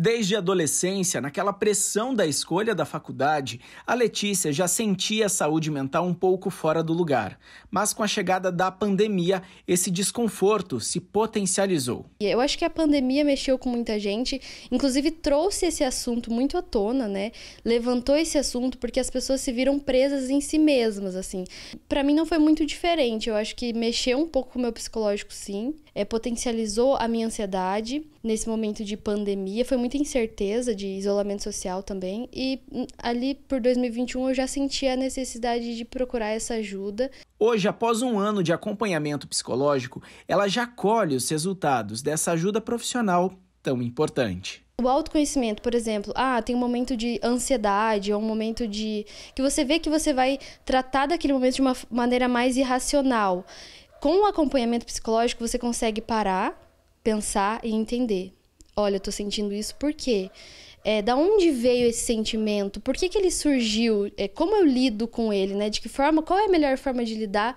Desde a adolescência, naquela pressão da escolha da faculdade, a Letícia já sentia a saúde mental um pouco fora do lugar. Mas com a chegada da pandemia, esse desconforto se potencializou. Eu acho que a pandemia mexeu com muita gente, inclusive trouxe esse assunto muito à tona, né? Levantou esse assunto porque as pessoas se viram presas em si mesmas, assim. Para mim não foi muito diferente. Eu acho que mexeu um pouco com o meu psicológico, sim. É, potencializou a minha ansiedade nesse momento de pandemia. Foi muita incerteza, de isolamento social também. E hum, ali por 2021 eu já senti a necessidade de procurar essa ajuda. Hoje, após um ano de acompanhamento psicológico, ela já colhe os resultados dessa ajuda profissional tão importante. O autoconhecimento, por exemplo, ah, tem um momento de ansiedade, ou é um momento de. que você vê que você vai tratar daquele momento de uma maneira mais irracional. Com o acompanhamento psicológico, você consegue parar, pensar e entender. Olha, eu tô sentindo isso por quê? É, da onde veio esse sentimento? Por que, que ele surgiu? É, como eu lido com ele, né? De que forma? Qual é a melhor forma de lidar?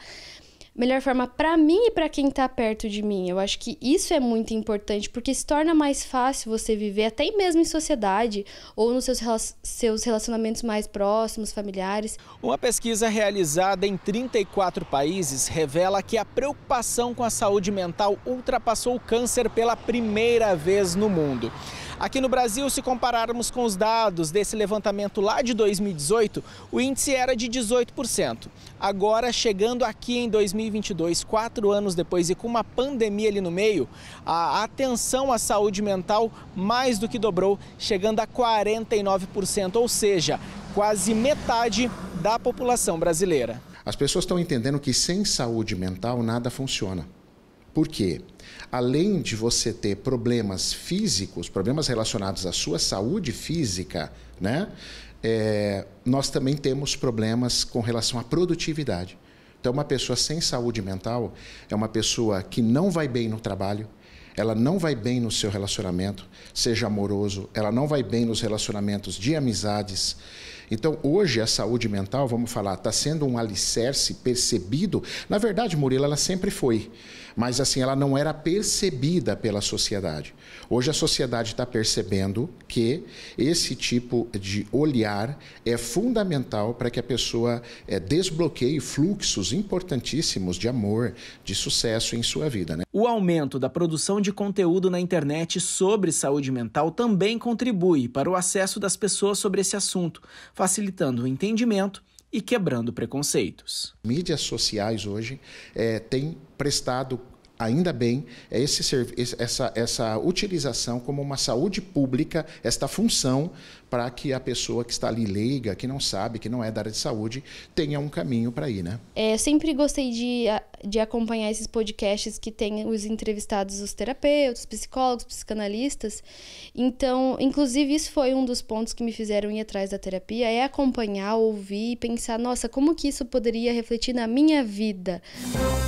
melhor forma para mim e para quem está perto de mim. Eu acho que isso é muito importante porque se torna mais fácil você viver até mesmo em sociedade ou nos seus, seus relacionamentos mais próximos, familiares. Uma pesquisa realizada em 34 países revela que a preocupação com a saúde mental ultrapassou o câncer pela primeira vez no mundo. Aqui no Brasil, se compararmos com os dados desse levantamento lá de 2018, o índice era de 18%. Agora, chegando aqui em 2022, quatro anos depois e com uma pandemia ali no meio, a atenção à saúde mental mais do que dobrou, chegando a 49%, ou seja, quase metade da população brasileira. As pessoas estão entendendo que sem saúde mental nada funciona. Por quê? Além de você ter problemas físicos, problemas relacionados à sua saúde física, né? É, nós também temos problemas com relação à produtividade. Então, uma pessoa sem saúde mental é uma pessoa que não vai bem no trabalho, ela não vai bem no seu relacionamento, seja amoroso, ela não vai bem nos relacionamentos de amizades, então, hoje, a saúde mental, vamos falar, está sendo um alicerce percebido. Na verdade, Murilo, ela sempre foi, mas assim, ela não era percebida pela sociedade. Hoje, a sociedade está percebendo que esse tipo de olhar é fundamental para que a pessoa é, desbloqueie fluxos importantíssimos de amor, de sucesso em sua vida. Né? O aumento da produção de conteúdo na internet sobre saúde mental também contribui para o acesso das pessoas sobre esse assunto facilitando o entendimento e quebrando preconceitos. Mídias sociais hoje é, têm prestado ainda bem, é esse, essa, essa utilização como uma saúde pública, esta função, para que a pessoa que está ali leiga, que não sabe, que não é da área de saúde, tenha um caminho para ir, né? É, sempre gostei de, de acompanhar esses podcasts que tem os entrevistados, os terapeutas, psicólogos, psicanalistas. Então, inclusive, isso foi um dos pontos que me fizeram ir atrás da terapia, é acompanhar, ouvir e pensar, nossa, como que isso poderia refletir na minha vida? Música